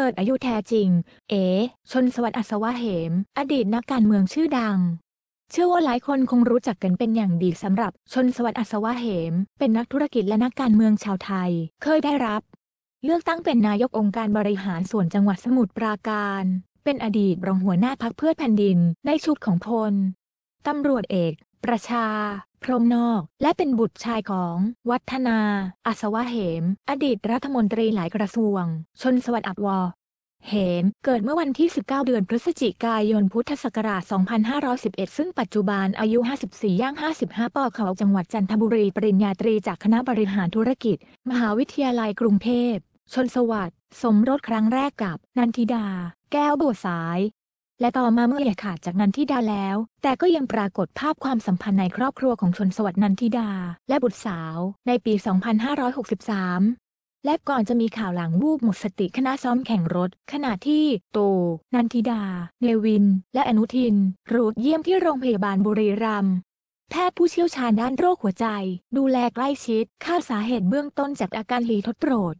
เปิดอายุแท้จริง เอ๋ชนสวัสดิ์อัศวะเหม อดีตนักการเมืองชื่อดัง เชื่อว่าหลายคนคงรู้จักกันเป็นอย่างดีสำหรับ ชนสวัสดิ์อัศวะเหม เป็นนักธุรกิจและนักการเมืองชาวไทย เคยได้รับ เลือกตั้งเป็นนายกองค์การบริหารส่วนจังหวัดสมุทรปราการ เป็นอดีตรองหัวหน้าพักเพื่อแผ่นดินในชุดของพลตำรวจเอกประชา พรมนอก และเป็นบุตรชายของ วัฒนาอัศวะเหมอดีตรัฐมนตรีหลายกระทรวง ชนสวัสดิ์อักวอ เหมเกิดเมื่อวันที่ 19 เดือนพฤศจิกายนพุทธศักราช 2511 ซึ่งปัจจุบันอายุ 54ย่าง 55 ปอเขาจังหวัดจันทบุรีปริญญาตรีจากคณะบริหารธุรกิจ มหาวิทยาลัยกรุงเทพชนสวัสดิ์ สมรสครั้งแรกกับ นันทิดา แก้วบัวสายและต่อมาเมื่อแยกขาดจากนันทิดาแล้ว แต่ก็ยังปรากฏภาพความสัมพันธ์ในครอบครัวของชนสวัสดิ์นันทิดา และบุตรสาวในปี 2563 และก่อนจะมีข่าวหลังวูบหมดสติคณะซ้อมแข่งรถขณะที่โตนันทิดา เนวิน และอนุทิน รูดเยี่ยมที่โรงพยาบาลบุรีรัมย์แพทย์ผู้เชี่ยวชาญด้านโรคหัวใจ ดูแลใกล้ชิดคาาสาเหตุเบื้องต้นจากอาการหีทดโปรด